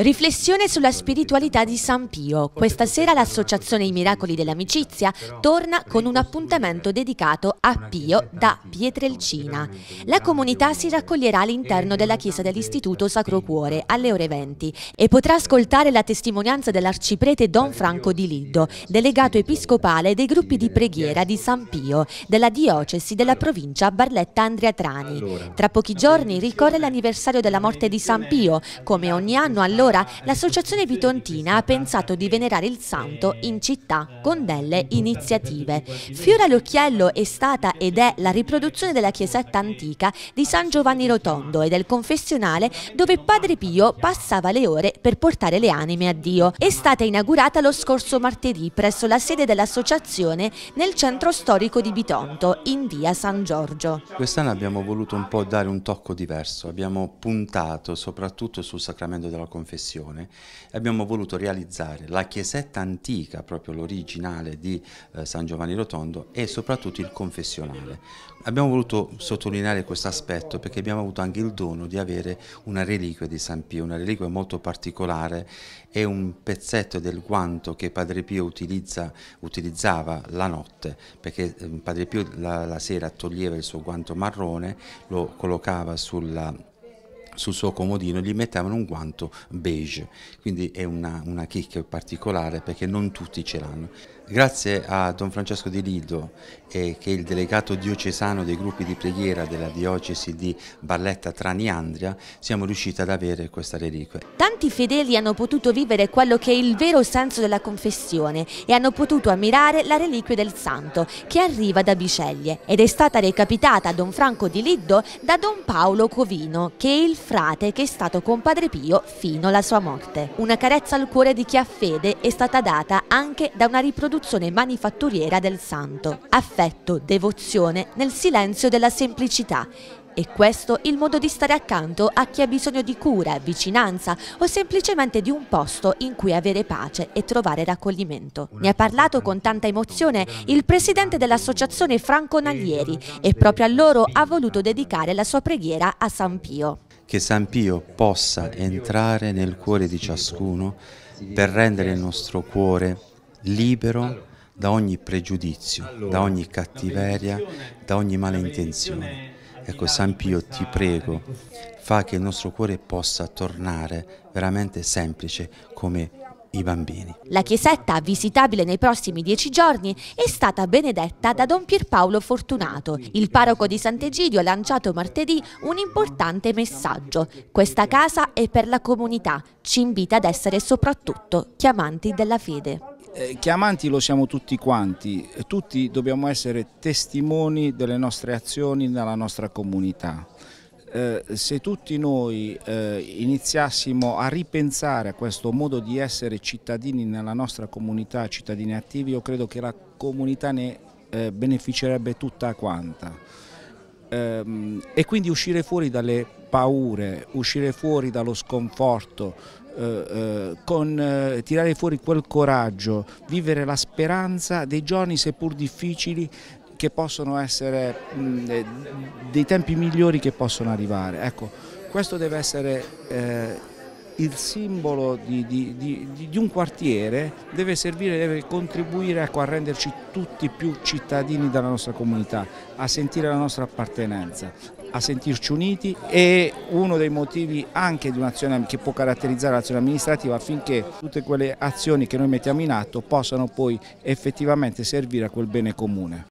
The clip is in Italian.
Riflessione sulla spiritualità di San Pio. Questa sera l'associazione I Miracoli dell'Amicizia torna con un appuntamento dedicato a Pio da Pietrelcina. La comunità si raccoglierà all'interno della chiesa dell'Istituto Sacro Cuore alle ore 20 e potrà ascoltare la testimonianza dell'arciprete Don Franco di Lido, delegato episcopale dei gruppi di preghiera di San Pio, della diocesi della provincia Barletta Andrea Trani. Tra pochi giorni ricorre l'anniversario della morte di San Pio, come ogni anno allora allora l'associazione Pitontina ha pensato di venerare il santo in città con delle iniziative. Fiora all'occhiello è stata ed è la riproduzione della chiesetta antica di San Giovanni Rotondo e del confessionale dove Padre Pio passava le ore per portare le anime a Dio. È stata inaugurata lo scorso martedì presso la sede dell'associazione nel centro storico di Bitonto, in via San Giorgio. Quest'anno abbiamo voluto un po' dare un tocco diverso, abbiamo puntato soprattutto sul sacramento della confessione riflessione abbiamo voluto realizzare la chiesetta antica, proprio l'originale di eh, San Giovanni Rotondo e soprattutto il confessionale. Abbiamo voluto sottolineare questo aspetto perché abbiamo avuto anche il dono di avere una reliquia di San Pio, una reliquia molto particolare è un pezzetto del guanto che Padre Pio utilizza, utilizzava la notte, perché eh, Padre Pio la, la sera toglieva il suo guanto marrone, lo collocava sulla sul suo comodino gli mettevano un guanto beige, quindi è una, una chicca particolare perché non tutti ce l'hanno. Grazie a Don Francesco Di Lido, eh, che è il delegato diocesano dei gruppi di preghiera della diocesi di Barletta Traniandria, siamo riusciti ad avere questa reliquia. Tanti fedeli hanno potuto vivere quello che è il vero senso della confessione e hanno potuto ammirare la reliquia del santo, che arriva da Biceglie ed è stata recapitata a Don Franco Di Lido da Don Paolo Covino, che è il frate che è stato con Padre Pio fino alla sua morte. Una carezza al cuore di chi ha fede è stata data anche da una riproduzione manifatturiera del santo. Affetto, devozione nel silenzio della semplicità e questo il modo di stare accanto a chi ha bisogno di cura, vicinanza o semplicemente di un posto in cui avere pace e trovare raccoglimento. Ne ha parlato con tanta emozione il presidente dell'associazione Franco Naglieri e proprio a loro ha voluto dedicare la sua preghiera a San Pio che San Pio possa entrare nel cuore di ciascuno per rendere il nostro cuore libero da ogni pregiudizio, da ogni cattiveria, da ogni malintenzione. Ecco, San Pio, ti prego, fa che il nostro cuore possa tornare veramente semplice come i bambini. La chiesetta, visitabile nei prossimi dieci giorni, è stata benedetta da Don Pierpaolo Fortunato. Il parroco di Sant'Egidio ha lanciato martedì un importante messaggio. Questa casa è per la comunità, ci invita ad essere soprattutto chiamanti della fede eh, chiamanti lo siamo tutti quanti, tutti dobbiamo essere testimoni delle nostre azioni nella nostra comunità. Eh, se tutti noi eh, iniziassimo a ripensare a questo modo di essere cittadini nella nostra comunità, cittadini attivi, io credo che la comunità ne eh, beneficerebbe tutta quanta. Ehm, e quindi uscire fuori dalle paure, uscire fuori dallo sconforto, eh, eh, con, tirare fuori quel coraggio, vivere la speranza dei giorni seppur difficili che possono essere mh, mm, eh, dei tempi migliori che possono arrivare. Ecco, questo deve essere eh, il simbolo di, di, di, di, un quartiere, deve servire, deve contribuire ecco, a renderci tutti più cittadini della nostra comunità, a sentire la nostra appartenenza a sentirci uniti e uno dei motivi anche di un'azione che può caratterizzare l'azione amministrativa affinché tutte quelle azioni che noi mettiamo in atto possano poi effettivamente servire a quel bene comune.